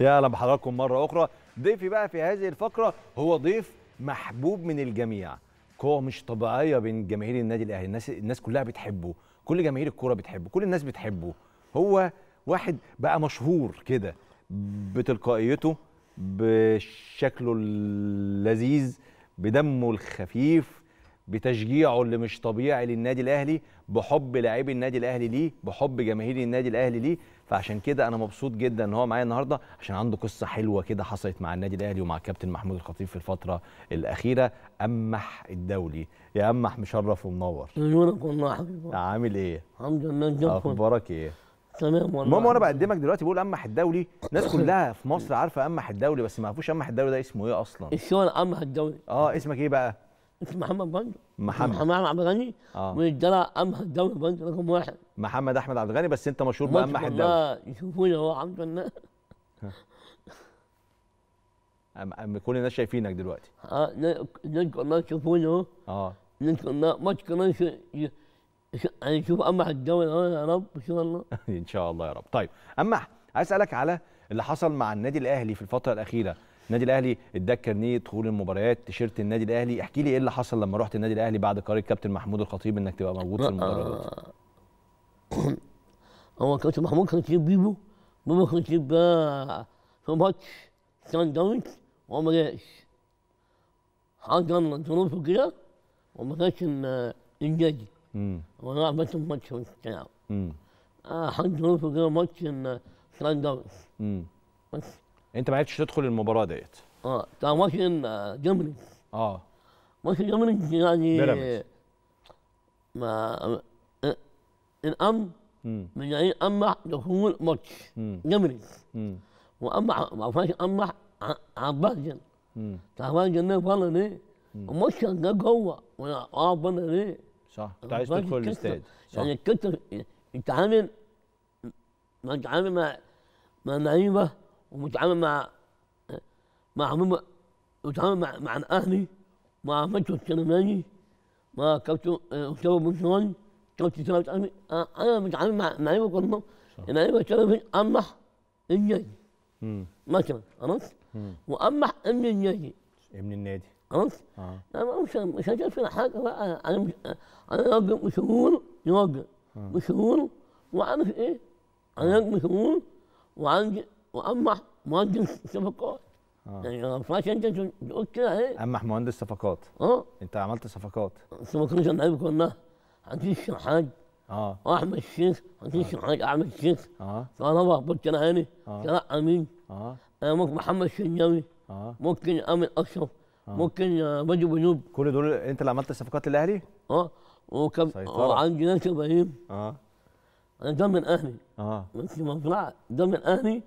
يا اهلا بحضراتكم مره اخرى ضيفي بقى في هذه الفقره هو ضيف محبوب من الجميع قوه مش طبيعيه بين جماهير النادي الاهلي الناس الناس كلها بتحبه كل جماهير الكوره بتحبه كل الناس بتحبه هو واحد بقى مشهور كده بتلقائيته بشكله اللذيذ بدمه الخفيف بتشجيعه اللي مش طبيعي للنادي الاهلي بحب لاعبي النادي الاهلي ليه بحب جماهير النادي الاهلي ليه فعشان كده انا مبسوط جدا ان هو معايا النهارده عشان عنده قصه حلوه كده حصلت مع النادي الاهلي ومع الكابتن محمود الخطيب في الفتره الاخيره امح الدولي يا امح مشرف ومنور نورك والله يا حبيبي عامل ايه الحمد لله جدا اخبارك ايه تمام والله المهم وانا بقدمك دلوقتي بقول امح الدولي الناس كلها في مصر عارفه امح الدولي بس ما يعرفوش امح الدولي ده اسمه ايه اصلا الشهر امح الدولي اه اسمك ايه بقى اسمه محمد برضه محمد محمد عبد الغني آه. من الدرع امهر الدوري برضه رقم واحد محمد احمد عبد الغني بس انت مشهور بامهر الدوري يشوفوني اهو الحمد لله كل الناس شايفينك دلوقتي اه ناس الله يشوفوني اهو اه ناس الله ماتش كمان يعني شوف امح الدوري يا رب ان شاء الله ان شاء الله يا رب طيب امح عايز اسالك على اللي حصل مع النادي الاهلي في الفتره الاخيره النادي الاهلي اداك كارنيه دخول المباريات تيشيرت النادي الاهلي احكي لي ايه اللي حصل لما رحت النادي الاهلي بعد قرار الكابتن محمود الخطيب انك تبقى موجود في المباراه آه، هو الكابتن محمود كان يجيب بيبو بيبو كان يجيب في ماتش سان داونز وما جاش حصل ظروفه كده وما جاش النادي وانا عملت ماتش بتاعه حصل ظروفه كده ماتش سان داونز بس انت ما عرفتش تدخل المباراه ديت اه بتاع ماتش جمرك اه ماتش اه. جمرك يعني بيراميدز ما الامن آه، من يعني امنح دخول ماتش جمرك وامنح ما فيش امنح آه، عباس جن تعبان جن فضل ايه ماتش ده جوه وانا اقف بره ليه؟ صح انت عايز تدخل الاستاد يعني الكتر يعني يتعامل ما يتعامل مع مع لعيبه ومتعامل مع مع متعامل مع مع اهلي مع فتح السليماني مع كابتن اسامه بن شوال كابتن ثابت انا متعامل مع مع لعيبه كلهم لعيبه كلهم امح النادي مثلا عرفت؟ وامح ابن النادي ابن النادي عرفت؟ آه. انا مش مش هتفرق حاجه بقى انا مش انا راجل مشهور راجل آه. مشهور وعارف ايه؟ انا راجل مشهور وعندي وامح مهندس صفقات آه. يعني ما ينفعش انت تقول كده ايه امح مهندس صفقات اه انت عملت صفقات صفقات اللعيبه كنا عزيز شحات اه احمد الشيخ عزيز شحات آه. احمد الشيخ اه كهرباء بكر العيني اه امين اه, آه. آه، محمد الشناوي اه ممكن امين اشرف آه. ممكن بادي بنوب كل دول انت اللي عملت صفقات للاهلي؟ اه وكان وعندي ناس ابراهيم اه انا ده من اهلي اه بس ما ده من اهلي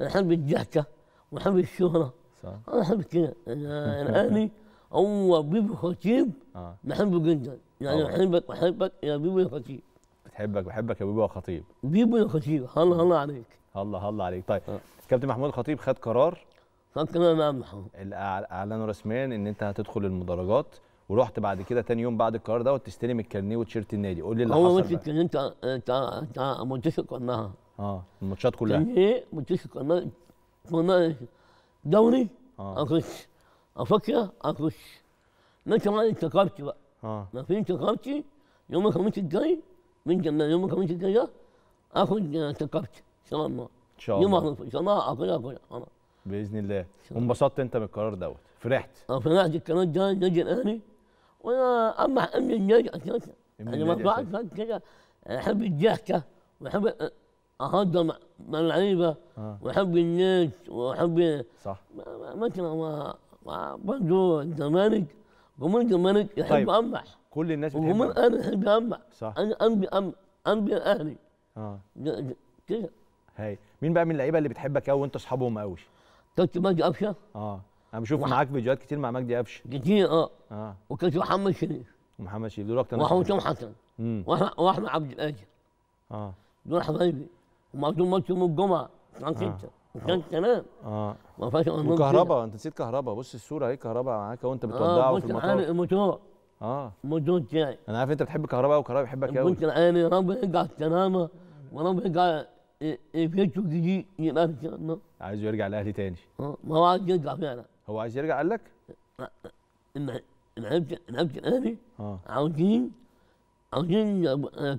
نحب الجهكه ونحب الشهره صح انا احب كده انا اهلي هو بيبي خطيب آه. بحبه جدا يعني بحبك بحبك يا بيبي الخطيب بتحبك بحبك يا بيبي الخطيب بيبي الخطيب هلا هلا عليك هلا هلا عليك طيب آه. كابتن محمود الخطيب خد قرار خد قرار نعم محمود اعلنوا رسميا ان انت هتدخل المدرجات ورحت بعد كده تاني يوم بعد القرار دوت تستلم الكارنيه وتيشيرت النادي قول لي اللي حصل هو مش اتكلمت انت تع... تع... منتشر اه الماتشات كلها ايه ماتش قناه دوري اه اخش افكر اخش انا كمان انتقامتي بقى اه ما في انتقامتي يوم الخميس الجاي من جنة يوم الخميس الجاي اخد انتقامتي آه، ان شاء الله ان شاء الله يوم الخميس ان شاء الله اخويا اخويا انا باذن الله وانبسطت انت من القرار دوت فرحت اه فرحت القرار ده النادي الاهلي وانا اما امي النادي اساسا انا ما بعرف كده احب الضحكه واحب اقدم من اللعيبه آه. واحب الناس واحب صح مثل ما برضه الزمالك جمهور الزمالك يحب طيب. امبح كل الناس بتحب ومن الاهلي يحب امبح صح انا انبي انبي الاهلي اه كده هاي مين بقى من اللعيبه اللي بتحبك قوي وانت اصحابهم قوي؟ كابتن مجدي قفشه اه انا بشوف وح... معاك فيديوهات كتير مع مجدي قفشه كتير اه اه وكابتن محمد شريف ومحمد شريف دول اكتر ناس وحسام حسن واحمد عبد القادر اه دول حبايبي وبعدين ماتش يوم الجمعه عن نعم، كده آه. كان آه. تمام اه ما فيهاش وكهرباء انت نسيت كهرباء بص الصوره اهي كهرباء معاك وانت آه، بتودعه آه في المطار عامل الموتور اه الموتور بتاعي انا عارف انت بتحب كهرباء وكهرباء بيحبك قوي كنت العالم يا رب يرجع السلامه ورب يرجع إيه، إيه، بيته جديد يبقى في الله عايزه يرجع الاهلي تاني اه ما هو عايز يرجع فعلا هو عايز يرجع قال لك؟ ان عرفت الاهلي اه عاوزين عاوزين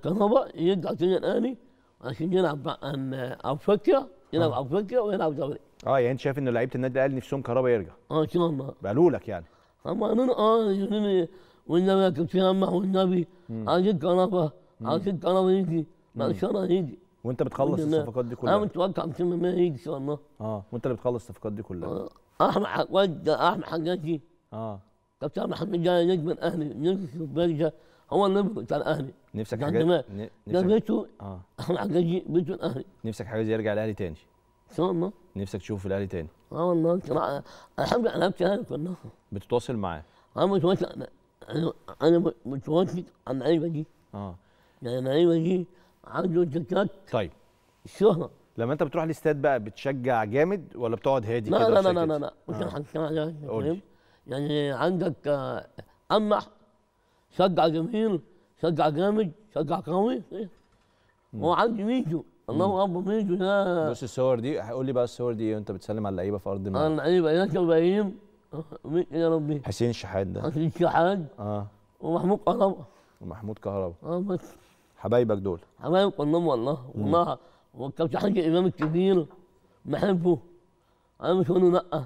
كهرباء يرجع تاني الاهلي عشان يلعب عن افريقيا يلعب آه. افريقيا ويلعب دوري اه يعني انت شايف ان لعيبه النادي الاهلي نفسهم كهربا يرجع اه ان شاء الله قالوا لك يعني هم قالوا اه يعني والنبي يا كابتن أمح والنبي عايزين كهربا عايزين كهربا يجي شاء الله يجي وانت بتخلص الصفقات دي كلها انا متوقع الله يجي ان شاء الله اه وانت اللي بتخلص الصفقات دي كلها آه، احمد حجاج احمد حجاجي اه كابتن احمد جاي نجم الاهلي نجم البرجه هو النبض بتاع الاهلي نفسك حاجه ن... نفسك بيته اه احمد حجاجي بيته الاهلي نفسك حاجه يرجع الاهلي تاني ان شاء الله نفسك تشوفه الاهلي تاني اه والله انا احب لعيبه الاهلي كلها بتتواصل معاه انا متواصل انا متواصل عن اللعيبه دي اه يعني اللعيبه دي عنده انتكاك طيب الشهره لما انت بتروح الاستاد بقى بتشجع جامد ولا بتقعد هادي لا لا لا, لا لا لا مش هتكلم آه. يعني عندك آه، امح شجع جميل شجع جامد شجع قوي هو عندي ميجو الله اكبر ميجو ده بص الصور دي قول لي بقى الصور دي إيه وانت بتسلم على اللعيبه في ارض الملعب اه اللعيبه يا ابراهيم يا ربي حسين الشحات ده حسين الشحات اه ومحمود كهربا ومحمود كهربا اه بس حبايبك دول حبايب كلهم والله والله والكابتن حاج امام الكبير بحبه انا مش هقول له لا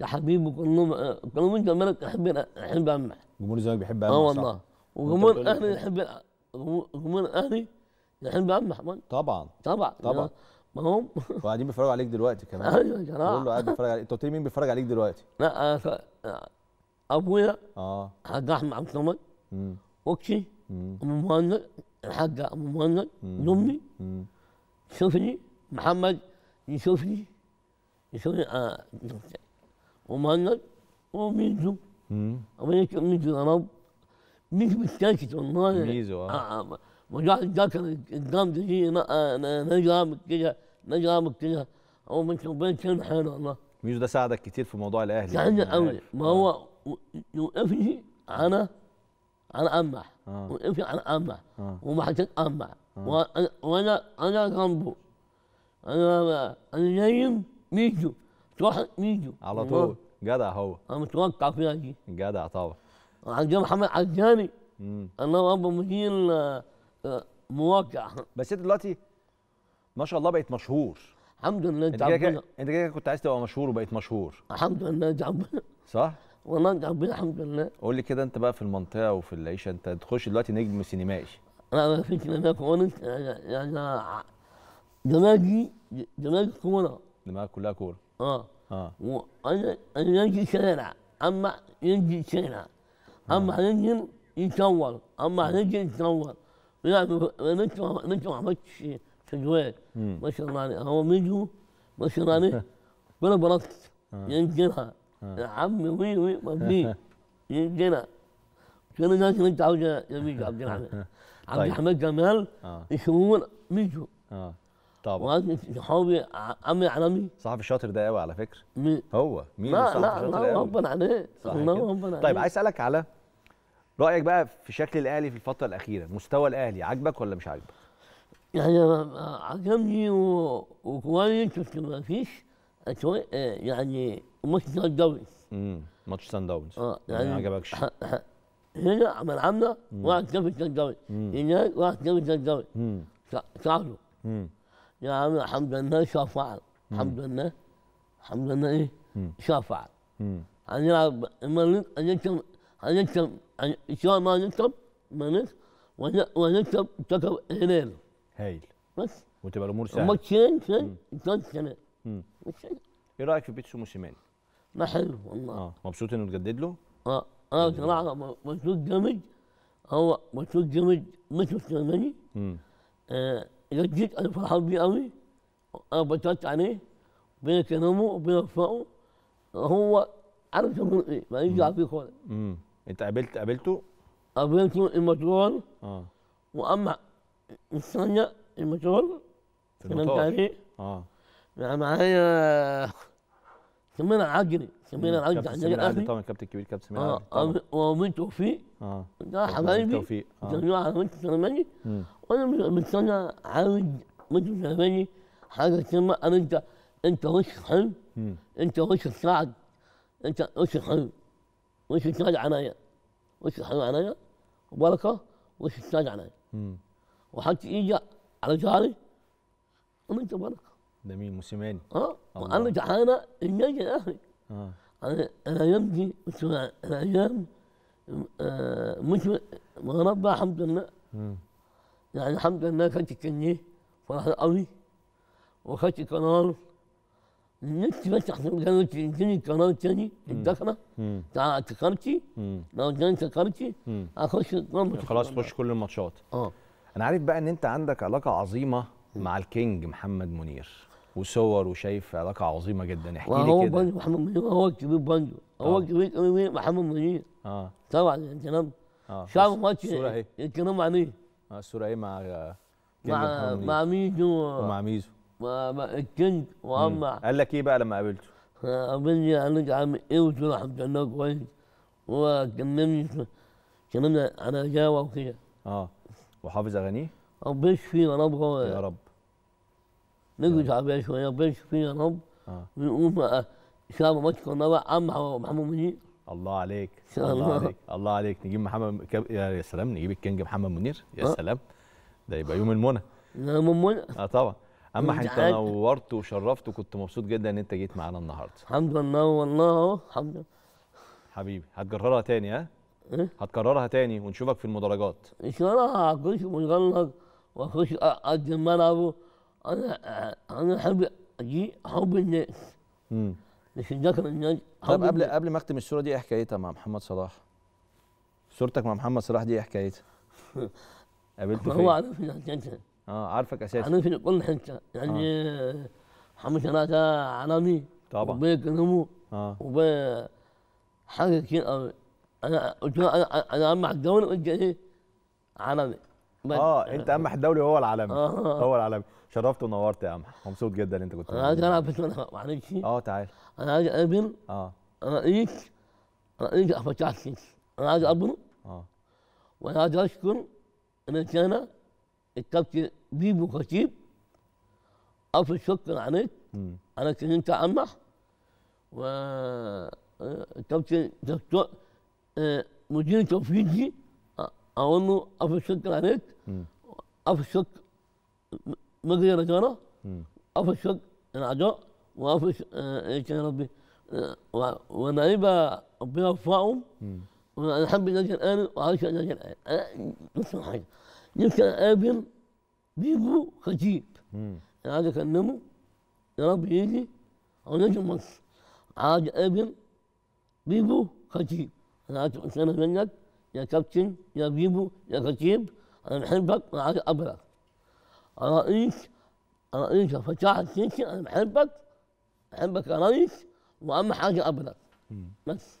يا حبيبي كلهم كلهم الزمالك احب احب امح جمهور الزمالك بيحب امح اه والله وجمهور إيه؟ الاهلي يحب جمهور الاهلي يحب امح طبعا طبعا طبعا ما هم وقاعدين بيتفرجوا عليك دلوقتي كمان ايوه يا جماعه كله قاعد بيتفرج عليك انت قلت لي مين بيتفرج عليك دلوقتي؟ لا آه، ابويا اه الحاج احمد عبد الصمد اوكي ام مهند الحاج ام مهند امي شوفني محمد يشوفني يشوفني آه ومهند وميزو امريكا ميزو يا رب ميزو بالساكت والله ميزو اه وقاعد آه، ذاك آه، قدام دقيقه آه، نجرامك كذا نجرامك كذا او من شوبين كان حلو والله ميزو ده ساعدك كتير في موضوع الاهلي ساعدني قوي ما هو يوقفني انا انا امح وقفني انا امح وما حكيت امح وانا انا جنبه انا انا نايم ميزو تروح يجوا على طول جدع هو انا متوقع فيها دي جدع طبعا عندنا محمد عجاني انا ابو مدير مواقع بس انت دلوقتي ما شاء الله بقيت مشهور الحمد لله انت كده انت كده كنت عايز تبقى مشهور وبقيت مشهور الحمد لله دي ربنا صح؟ والله انت ربنا الحمد لله قول لي كده انت بقى في المنطقه وفي العيشه انت تخش دلوقتي نجم سينمائي انا في انا كوره يعني دماغي دماغي كوره دماغك كلها كوره اه اه وانا انا اما يجي شارع اما هنجم يتصور آه. اما هنجم يصور يعني نطلع نطلع ماتش تجوال ما شاء الله عليه هو ميجو ما شاء الله عليه ولا بركت ينجنها يا عمي وي وي ما في ينجنها شنو الناس يا ميجو عبد الحميد طيب. عبد الحميد جمال آه. يسمون ميجو آه. طبعا واحد صحابي عمي عالمي صحفي الشاطر ده قوي على فكره مين هو مين لا لا الله ربنا عليه الله ربنا عليه طيب عايز اسالك على رايك بقى في شكل الاهلي في الفتره الاخيره مستوى الاهلي عاجبك ولا مش عاجبك يعني عجبني و... وكويس بس ما فيش أتو... آه، يعني ماتش سان داونز امم ماتش سان داونز اه يعني ما عجبكش ح... ح... هنا ملعبنا واحد صفر سان داونز هناك واحد صفر سان داونز امم صعدوا يا عمي الحمد لله شافع الحمد لله الحمد لله ايه شافع هنلعب الملك هنكسب هنكسب ان شاء الله هنكسب الملك وهنكسب كسب هلال هايل بس وتبقى الامور سهله ماتشين كان كان ايه رايك في بيتسو موسيماني؟ لا حلو والله اه مبسوط انه تجدد له؟ اه انا آه، بصراحه مبسوط جامد هو مبسوط جامد مش موسيماني آه اذا جيت انا فرحان بيه قوي انا بتوت عليه بين كلامه وبين يوفقه هو عارف يقول ايه ما دعوه بيه خالص انت قابلت قابلته؟ قابلته المطرون اه واما الثانيه المطرون كلمت عليه اه يعني معايا كمان عجري سمير العبد كابتن سمير العبد طبعا كابتن كبير كابتن سمير العبد اه ومن آه، توفيق اه ده حبايبي آه. حبايبي السلماني وانا مستنى انا عاوز السلماني حاجه تسمى انت انت وش حلم انت وش سعد انت وش حلم وش سعد عنايا وش حلو عنايا وبركة وش سعد عنايا وحتى اجى على جاري انت بركة جميل موسيماني اه وانا جعانه النادي الاهلي آه. أنا دي الأيام مش مربع الحمد لله يعني الحمد لله خدت كنيه فرحت قوي وخدت قرار نفسي بس احسن قالوا يديني القرار الثاني الدخله بتاع تذكرتي لو اداني تذكرتي اخش يعني خلاص خش كل الماتشات اه انا عارف بقى ان انت عندك علاقه عظيمه مع الكينج محمد منير وصور وشايف علاقه عظيمه جدا احكي لي كده هو بانجو محمد منير هو الكبير بانجو هو الكبير آه. محمد منير اه طبعا الكلام يعني اه شعر ماتش الصوره ايه الكلام ايه؟ اه الصوره ايه مع آه، مع مع ميزو ومع ميزو مع الكنج وأما قال لك ايه بقى لما قابلته؟ آه، قابلني يعني قال لك عم ايه قلت له الحمد لله كويس وكلمني كلمني على جاوه وكده اه وحافظ اغانيه؟ ربنا يشفيه يا رب يا رب نقعد نعم. على شويه ربنا يشفينا يا رب ونقوم آه. آه، شعب مشكور نبع عم محمود منير الله عليك الله, عليك الله عليك نجيب محمد يا سلام نجيب الكينج محمد منير يا آه. سلام ده يبقى يوم المنى يوم المنى اه طبعا اما انت نورت وشرفت وكنت مبسوط جدا ان انت جيت معانا النهارده الحمد لله والله اهو الحمد لله حبيبي هتكررها تاني ها؟ إيه؟ هتكررها تاني ونشوفك في المدرجات ان شاء الله هخش مدرج واخش اقدم ملعبه انا انا احب دي حب الناس امم مش ذكر الناس طب قبل الناس. قبل ما اختم الصوره دي ايه حكايتها مع محمد صلاح؟ صورتك مع محمد صلاح دي ايه حكايتها؟ قابلته فين؟ هو عارفني اساسا اه عارفك اساسا عارفني كل حته يعني آه. محمد صلاح ده عالمي طبعا وبيكرمه اه وبي حاجه كتير قوي انا قلت له انا انا اما الدوري قلت قلت ايه عالمي اه انت قمح الدولي وهو العالمي آه. هو العالمي شرفت ونورت يا قمح مبسوط جدا انت كنت انا عايز العب بس انا معلش اه تعال انا عايز اقابل اه رئيس رئيس افتح السيسي انا عايز اقابله اه وانا عايز اشكر الرساله الكابتن بيبو خطيب الف شكر عليك انا كلمتك يا و آه، الكابتن دكتور آه، مدير توفيقي أفشك ಅವಶ್ಯಕರಾನೇತ್ أفشك مجري رجانا أفشك العجاء وأفش آه، إيش يعني آه، آه، يعني يا ربي ونعيبا ربنا يرفعهم ونحب لله الآن وعايش لله الآن نفس حاجة يمكن الآبن بيجو خجيب عايز أكلمه يا رب يجي أو نجم مصر عاج آبن بيجو خجيب أنا عايز أسألك منك يا كابتن يا بيبو يا كتيب أنا بحبك وعايز أبلغ أنا رئيس أنا رئيس فتاح السيسي أنا بحبك بحبك يا ريس وأهم حاجة أبلغ بس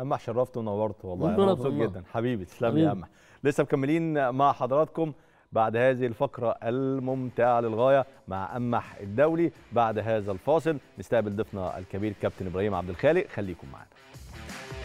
أما شرفت ونورت والله أنا مبسوط جدا حبيبي تسلم يا أما لسه مكملين مع حضراتكم بعد هذه الفقرة الممتعة للغاية مع أمح الدولي بعد هذا الفاصل نستقبل ضيفنا الكبير كابتن إبراهيم عبد الخالق خليكم معنا